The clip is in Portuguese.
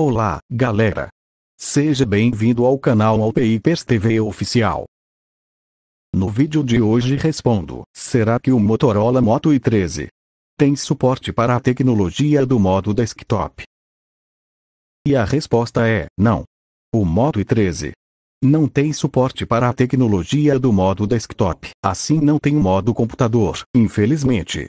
Olá, galera! Seja bem-vindo ao canal Alpeipers TV Oficial. No vídeo de hoje respondo, será que o Motorola Moto i13 tem suporte para a tecnologia do modo desktop? E a resposta é, não. O Moto i13 não tem suporte para a tecnologia do modo desktop, assim não tem o modo computador, infelizmente.